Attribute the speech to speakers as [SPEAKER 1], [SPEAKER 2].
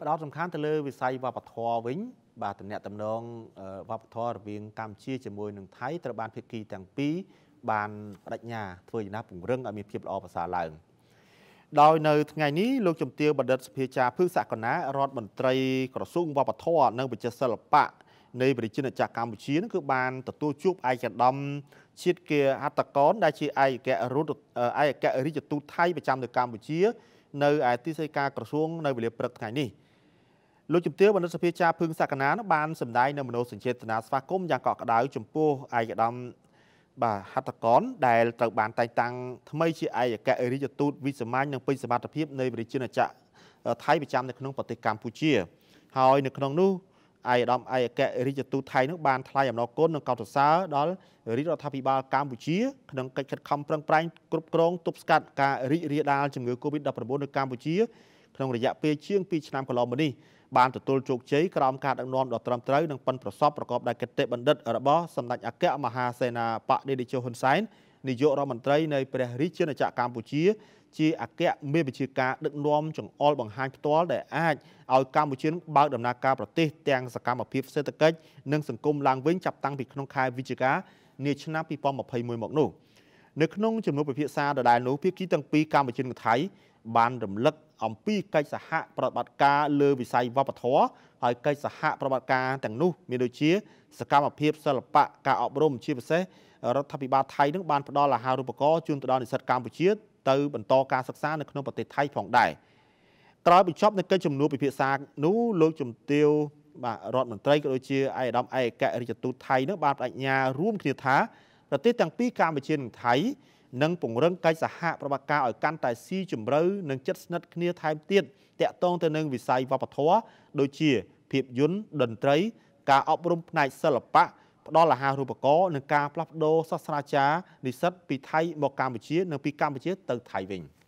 [SPEAKER 1] ផ្ដោតសំខាន់ទៅលើវិស័យវប្បធម៌វិញ បាទតំណាក់តំណងវប្បធម៌រវាងកម្ពុជាជាមួយនឹងថៃត្រូវបានភាគីទាំងពីរបានបដិញ្ញា ធ្វើយ៉ាងណាពង្រឹងឲ្យមានភាពល្អប្រសើរឡើងដោយនៅថ្ងៃនេះលោកជំទាវបណ្ឌិតសភាចាភឹកសកណារដ្ឋមន្ត្រីក្រសួងវប្បធម៌និងវិចិត្រសិល្បៈនៃប្រជាជនចាក់កម្ពុជានឹងគឺបានទទួលជួបឯកឧត្តមជាតិគាហត្តកន ដែលជាឯកអគ្គរដ្ឋឯកអគ្គរាជទូតថៃប្រចាំនៅកម្ពុជានៅឯទីស្តីការក្រសួងនៅវេលាព្រឹកថ្ងៃនេះលោកជំទាវបណ្ឌិតសភាចាភឹងសក្កណាបានសម្ដែងនៅមនោសញ្ចេតនាស្វាគមន៍យ៉ាងកក់ក្ដៅចំពោះឯកឧត្តមបាទហត្ថកនដែលត្រូវបាន តែងតាំងថ្មីជាឯកអគ្គរាជទូតវិសាមញ្ញនិងពេញសមត្ថភាពនៃប្រជាណាចក្រថៃប្រចាំនៅក្នុងប្រទេសកម្ពុជា ហើយនៅក្នុងនោះឯកឧត្តមឯកអគ្គរដ្ឋទូតថៃនឹងបានថ្លែងអំណរគុណនិងកោតសរសើរដល់រាជរដ្ឋាភិបាលកម្ពុជាក្នុងកិច្ចខិតខំប្រឹងប្រែងគ្រប់គ្រងទប់ស្កាត់ការរីករាលដាលជំងឺ Covid-19 នៅកម្ពុជាក្នុងរយៈពេលជាង2ឆ្នាំកន្លងមកនេះបានទទួលជោគជ័យក្រោមការដឹកនាំដ៏ត្រឹមត្រូវនិងប៉ិនប្រសពប្រកបដោយគតិបណ្ឌិតរបស់សម្ដេចអគ្គមហាសេនាបតីតេជោហ៊ុនសែននាយករដ្ឋមន្ត្រីនៃព្រះរាជាណាចក្រកម្ពុជា ជាអគ្គមេបញ្ជាការដឹកនាំចង្អុលបង្ហាញផ្ទាល់ដែលអាចឲ្យកម្ពុជាបើកដំណើរការប្រទេសទាំងសកម្មភាពសេដ្ឋកិច្ចនិងសង្គមឡើងវិញចាប់តាំងពីក្នុងខែវិច្ឆិកានាឆ្នាំ2021មកនោះនៅក្នុងជំនួបពិភាក្សាដដែលនោះភាគីទាំងពីរកម្ពុជានិងថៃបានរំលឹកអំពីកិច្ចសហប្រតិបត្តិការលើវិស័យវប្បធម៌ហើយកិច្ចសហប្រតិបត្តិការទាំងនោះមានដូចជាសកម្មភាពសិល្បៈការអប់រំជាពិសេសរដ្ឋាភិបាលថៃនឹងបានផ្ដល់អាហារូបករណ៍ជូនទៅដល់និស្សិតកម្ពុជាទៅបន្តការសិក្សានៅក្នុងប្រទេសថៃផងដែរក្រោយបញ្ចប់នៃកិច្ចជំនួបពិភាក្សានោះលោកជំទាវបាទរដ្ឋមន្ត្រីក៏ដូចជាឯកឧត្តមឯកអគ្គរដ្ឋទូតថៃនឹងបានបដិញ្ញារួមគ្នាថាប្រទេសទាំងពីរកម្ពុជានិងថៃនិងពង្រឹងកិច្ចសហប្រតិបត្តិការឲ្យកាន់តែស៊ីជម្រៅនិងជិតស្និទ្ធគ្នាថែមទៀតតាក់ទង ទៅនឹងវិស័យវប្បធម៌ដូចជា ភាពយន្តតន្ត្រីការអប់រំផ្នែកសិល្បៈផ្ដល់អាហារូបករណ៍និងការផ្លាស់ប្ដូរសាស្ត្រាចារ្យនិស្សិត ពីថៃមកកម្ពុជានិងពីកម្ពុជាទៅថៃវិញ។